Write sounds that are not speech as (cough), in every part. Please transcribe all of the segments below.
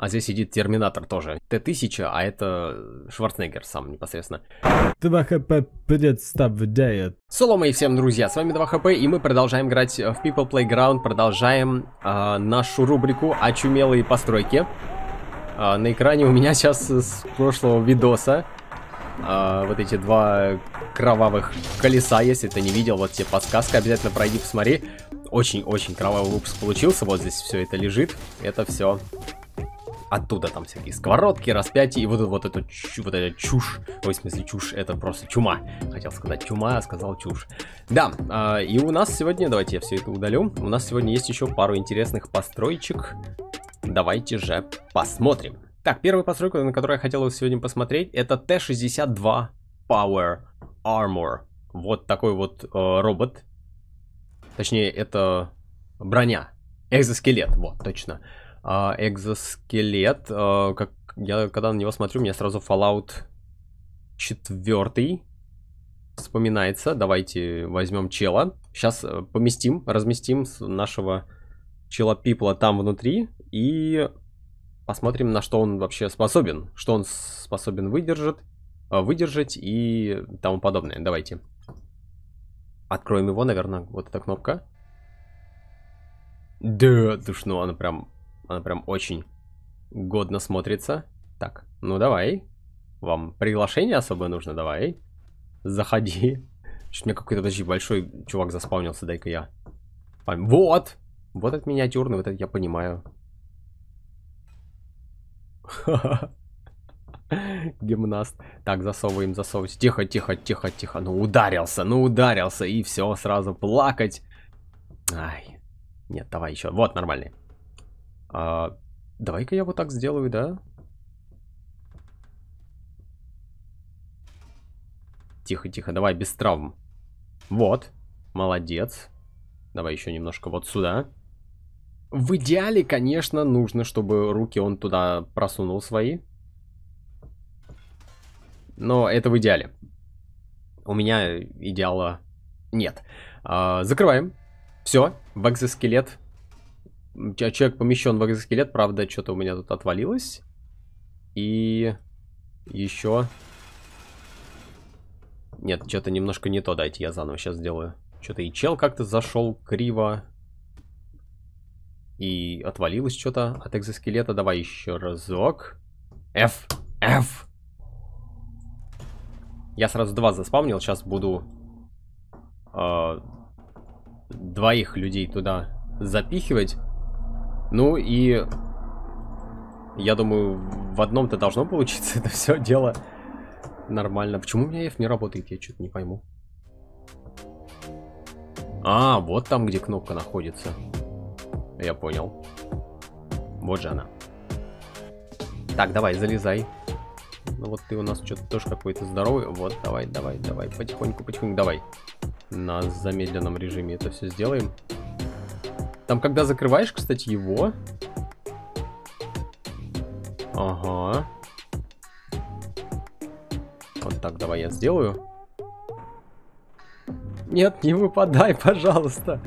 А здесь сидит Терминатор тоже. Т-1000, а это Шварценеггер сам непосредственно. 2 хп представляет. Солома и всем, друзья, с вами 2 хп, и мы продолжаем играть в People Playground, продолжаем э, нашу рубрику «Очумелые постройки». Э, на экране у меня (laughs) сейчас с прошлого видоса э, вот эти два кровавых колеса, если ты не видел, вот тебе подсказка, обязательно пройди, посмотри. Очень-очень кровавый выпуск получился, вот здесь все это лежит, это все Оттуда там всякие сковородки, распятия и вот, вот, эту, вот эта чушь. Ой, в смысле чушь, это просто чума. Хотел сказать чума, а сказал чушь. Да, а, и у нас сегодня, давайте я все это удалю. У нас сегодня есть еще пару интересных построечек. Давайте же посмотрим. Так, первая постройка, на которую я хотел сегодня посмотреть, это Т-62 Power Armor. Вот такой вот э, робот. Точнее, это броня. Экзоскелет, вот, точно а, экзоскелет. А, как я когда на него смотрю, у меня сразу Fallout 4 вспоминается. Давайте возьмем чела. Сейчас э, поместим, разместим нашего чела пипла там внутри и посмотрим, на что он вообще способен, что он способен выдержит, э, выдержать и тому подобное. Давайте. Откроем его, наверное, вот эта кнопка. Да, слушай, ну она прям она прям очень годно смотрится. Так, ну давай. Вам приглашение особое нужно, давай. Заходи. (laughs) Что-то у меня какой-то, подожди, большой чувак заспавнился, дай-ка я. Вот! Вот этот миниатюрный, вот этот я понимаю. (laughs) Гимнаст. Так, засовываем, засовываем. Тихо, тихо, тихо, тихо. Ну ударился, ну ударился. И все, сразу плакать. Ай. Нет, давай еще. Вот, нормальный. А, Давай-ка я вот так сделаю, да? Тихо-тихо, давай, без травм. Вот, молодец. Давай еще немножко вот сюда. В идеале, конечно, нужно, чтобы руки он туда просунул свои. Но это в идеале. У меня идеала нет. А, закрываем. Все, в экзоскелет Человек помещен в экзоскелет, правда, что-то у меня тут отвалилось. И еще... Нет, что-то немножко не то, дайте я заново сейчас сделаю. Что-то и чел как-то зашел криво. И отвалилось что-то от экзоскелета. Давай еще разок. F, F. Я сразу два заспавнил, сейчас буду э, двоих людей туда запихивать. Ну и я думаю, в одном-то должно получиться (laughs) это все дело нормально. Почему у меня F не работает, я что-то не пойму. А, вот там, где кнопка находится. Я понял. Вот же она. Так, давай, залезай. Ну вот ты у нас что-то тоже какой-то здоровый. Вот, давай, давай, давай, потихоньку, потихоньку, давай. На замедленном режиме это все сделаем. Там, когда закрываешь, кстати, его... Ага. Вот так, давай я сделаю. Нет, не выпадай, пожалуйста.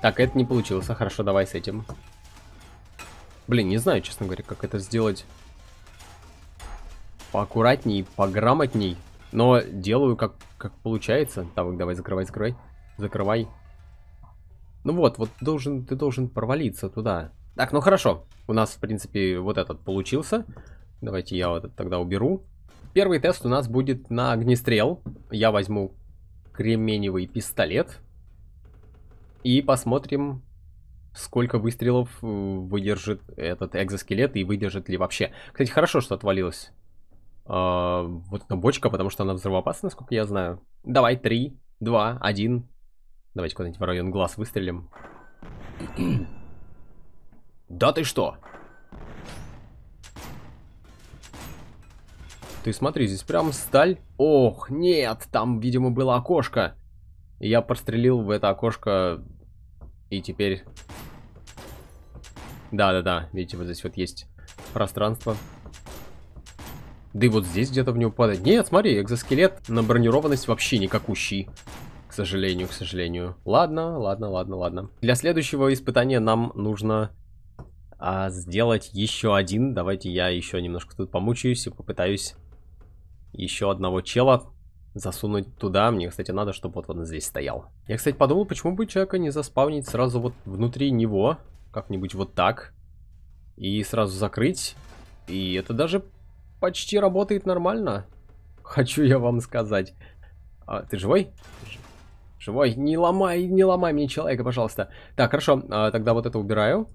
Так, это не получилось. А, хорошо, давай с этим. Блин, не знаю, честно говоря, как это сделать поаккуратней, пограмотней. Но делаю как, как получается. Тавок, давай, закрывай, закрывай. Закрывай. Ну вот, вот должен, ты должен провалиться туда. Так, ну хорошо. У нас, в принципе, вот этот получился. Давайте я вот этот тогда уберу. Первый тест у нас будет на огнестрел. Я возьму кременевый пистолет. И посмотрим, сколько выстрелов э, выдержит этот экзоскелет и выдержит ли вообще. Кстати, хорошо, что отвалилось э, вот эта бочка, потому что она взрывоопасна, насколько я знаю. Давай, три, два, один. Давайте куда-нибудь в район глаз выстрелим. (clears throat) да ты что? Ты смотри, здесь прям сталь. Ох, нет, там, видимо, было окошко. Я прострелил в это окошко. И теперь... Да-да-да, видите, вот здесь вот есть пространство. Да и вот здесь где-то в него падает. Нет, смотри, экзоскелет на бронированность вообще никакущий. К сожалению, к сожалению. Ладно, ладно, ладно, ладно. Для следующего испытания нам нужно а, сделать еще один. Давайте я еще немножко тут помучаюсь и попытаюсь еще одного чела засунуть туда. Мне, кстати, надо, чтобы вот он здесь стоял. Я, кстати, подумал, почему бы человека не заспавнить сразу вот внутри него. Как-нибудь вот так. И сразу закрыть. И это даже почти работает нормально. Хочу я вам сказать. А, ты живой? Живой. Не ломай, не ломай мне человека, пожалуйста. Так, хорошо. А, тогда вот это убираю.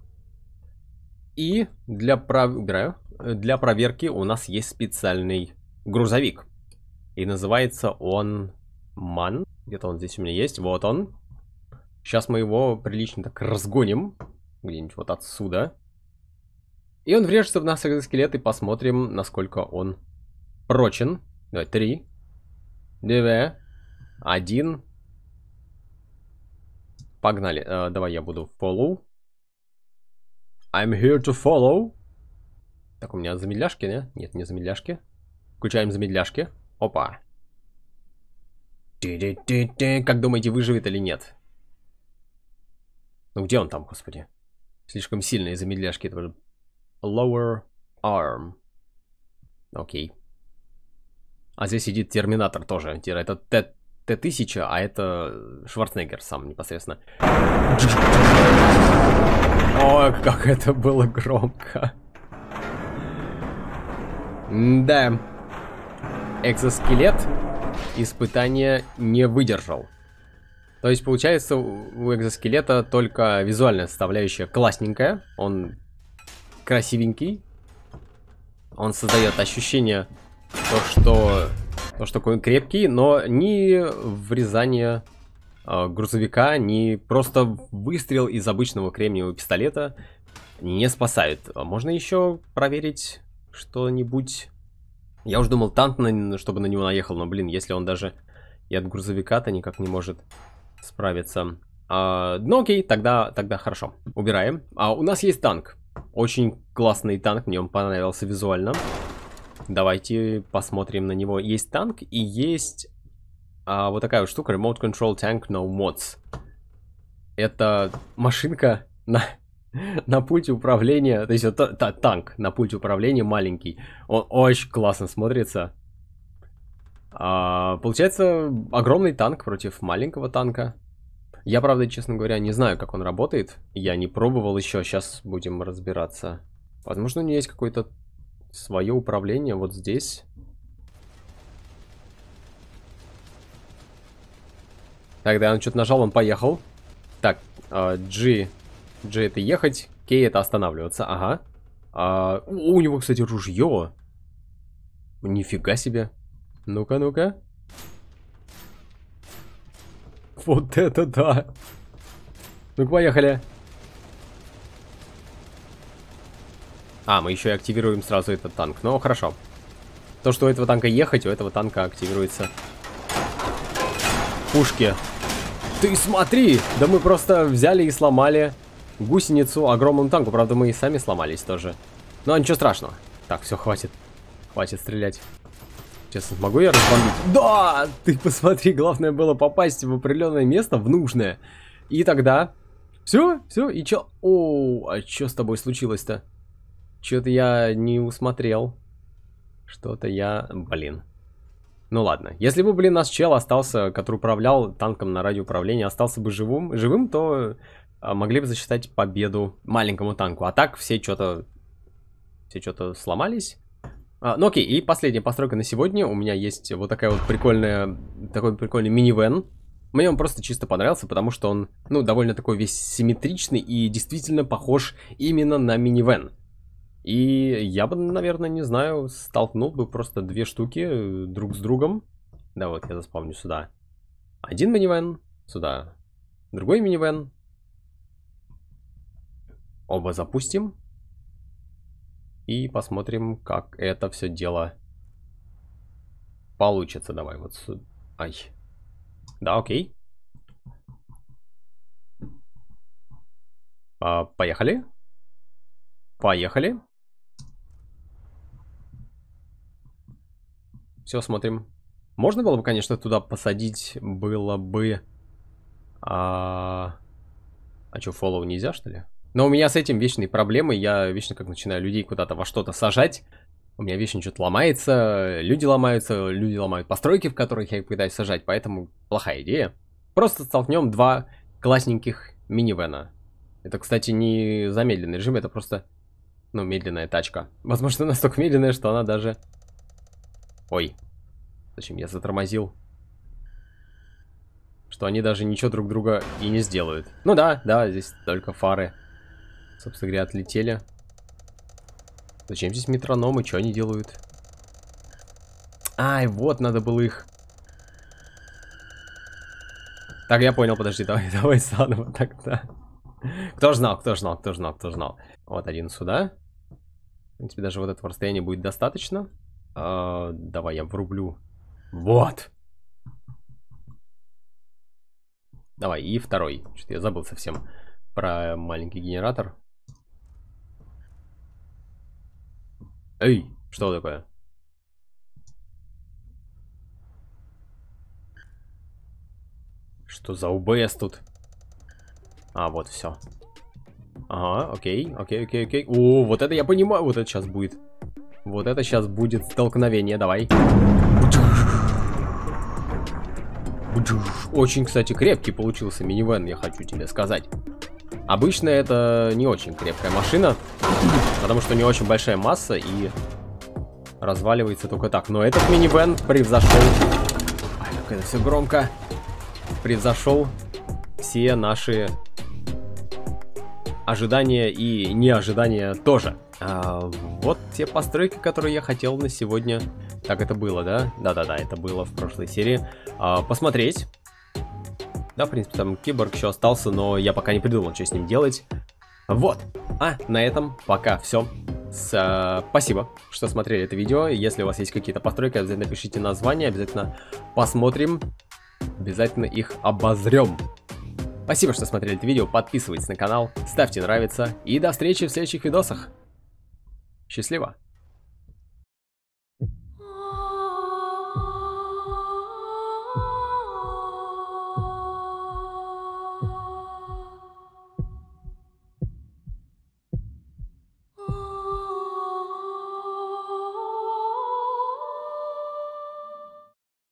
И для, пров... убираю. для проверки у нас есть специальный грузовик. И называется он Ман. Где-то он здесь у меня есть. Вот он. Сейчас мы его прилично так разгоним. Где-нибудь вот отсюда. И он врежется в нас экзоскелет, и посмотрим, насколько он прочен. Давай, три. Две. Один. Погнали. Э, давай я буду follow. I'm here to follow. Так, у меня замедляшки, да? Нет, не замедляшки. Включаем замедляшки. Опа. Как думаете, выживет или нет? Ну где он там, господи? Слишком сильные замедляшки. Это lower arm. Окей. Okay. А здесь сидит Терминатор тоже. Это Т Т-1000, а это Шварценеггер сам непосредственно. О, как это было громко. Да. Экзоскелет испытания не выдержал. То есть, получается, у экзоскелета только визуальная составляющая классненькая. Он красивенький. Он создает ощущение, то, что, то, что он крепкий, но ни врезание э, а, грузовика, ни просто выстрел из обычного кремниевого пистолета не спасает. А можно еще проверить что-нибудь. Я уже думал, танк, на, чтобы на него наехал, но, блин, если он даже и от грузовика-то никак не может справиться. А, ну окей, тогда, тогда хорошо. Убираем. А у нас есть танк. Очень классный танк, мне он понравился визуально. Давайте посмотрим на него. Есть танк и есть а, вот такая вот штука, Remote Control Tank No Mods. Это машинка на, (laughs) на пульте управления, то есть это та, танк на пульте управления маленький. Он очень классно смотрится. А, получается огромный танк против маленького танка. Я, правда, честно говоря, не знаю, как он работает. Я не пробовал еще, сейчас будем разбираться. Возможно, у нее есть какое-то свое управление вот здесь. Тогда он что-то нажал, он поехал. Так, а, G, G это ехать, K это останавливаться, ага. А, у него, кстати, ружье. Нифига себе. Ну-ка, ну-ка. Вот это да. Ну-ка, поехали. А, мы еще и активируем сразу этот танк. Ну, хорошо. То, что у этого танка ехать, у этого танка активируется пушки. Ты смотри! Да мы просто взяли и сломали гусеницу огромному танку. Правда, мы и сами сломались тоже. Но ну, а ничего страшного. Так, все, хватит. Хватит стрелять. Честно, могу я разбомбить? Да! Ты посмотри, главное было попасть в определенное место, в нужное. И тогда... Все, все, и че? О, а чё с тобой случилось-то? Чё-то я не усмотрел. Что-то я... Блин. Ну ладно, если бы, блин, наш чел остался, который управлял танком на радиоуправлении, остался бы живым, живым, то а, могли бы засчитать победу маленькому танку. А так все что-то... Все что-то сломались. А, ну окей, и последняя постройка на сегодня. У меня есть вот такая вот прикольная, такой прикольный минивэн. Мне он просто чисто понравился, потому что он, ну, довольно такой весь симметричный и действительно похож именно на минивэн. И я бы, наверное, не знаю, столкнул бы просто две штуки э, друг с другом. Да, вот я заспавню сюда. Один минивэн, сюда. Другой минивэн. Оба запустим. И посмотрим, как это все дело получится. Давай вот сюда. Ай. Да, окей. А, поехали. Поехали. Все, смотрим. Можно было бы, конечно, туда посадить было бы... А, а что, follow нельзя, что ли? Но у меня с этим вечные проблемы, я вечно как начинаю людей куда-то во что-то сажать, у меня вечно что-то ломается, люди ломаются, люди ломают постройки, в которых я их пытаюсь сажать, поэтому плохая идея. Просто столкнем два классненьких минивена. Это, кстати, не замедленный режим, это просто, ну, медленная тачка. Возможно, настолько медленная, что она даже... Ой, зачем я затормозил? Что они даже ничего друг друга и не сделают. Ну да, да, здесь только фары. Собственно говоря, отлетели. Зачем здесь метрономы? Что они делают? Ай, вот надо было их. Так, я понял, подожди, давай, (laughs) давай заново тогда. Кто ж знал, кто ж знал, кто ж знал, кто ж знал. Вот один сюда. В принципе, даже вот этого расстояния будет достаточно. А, давай, я врублю. Вот! Давай, и второй. Что-то я забыл совсем про маленький генератор. Эй, что такое? Что за УБС тут? А, вот все. Ага, окей, окей, окей, окей. О, вот это я понимаю, вот это сейчас будет. Вот это сейчас будет столкновение, давай. Очень, кстати, крепкий получился минивэн, я хочу тебе сказать. Обычно это не очень крепкая машина, потому что не очень большая масса и разваливается только так. Но этот минивэн превзошел... Ай, как это все громко. Превзошел все наши ожидания и неожидания тоже. А, вот те постройки, которые я хотел на сегодня. Так это было, да? Да-да-да, это было в прошлой серии. А, посмотреть. Да, в принципе, там киборг еще остался, но я пока не придумал, что с ним делать. Вот. А на этом пока все. С, э, спасибо, что смотрели это видео. Если у вас есть какие-то постройки, обязательно пишите название, обязательно посмотрим, обязательно их обозрем. Спасибо, что смотрели это видео, подписывайтесь на канал, ставьте нравится и до встречи в следующих видосах. Счастливо!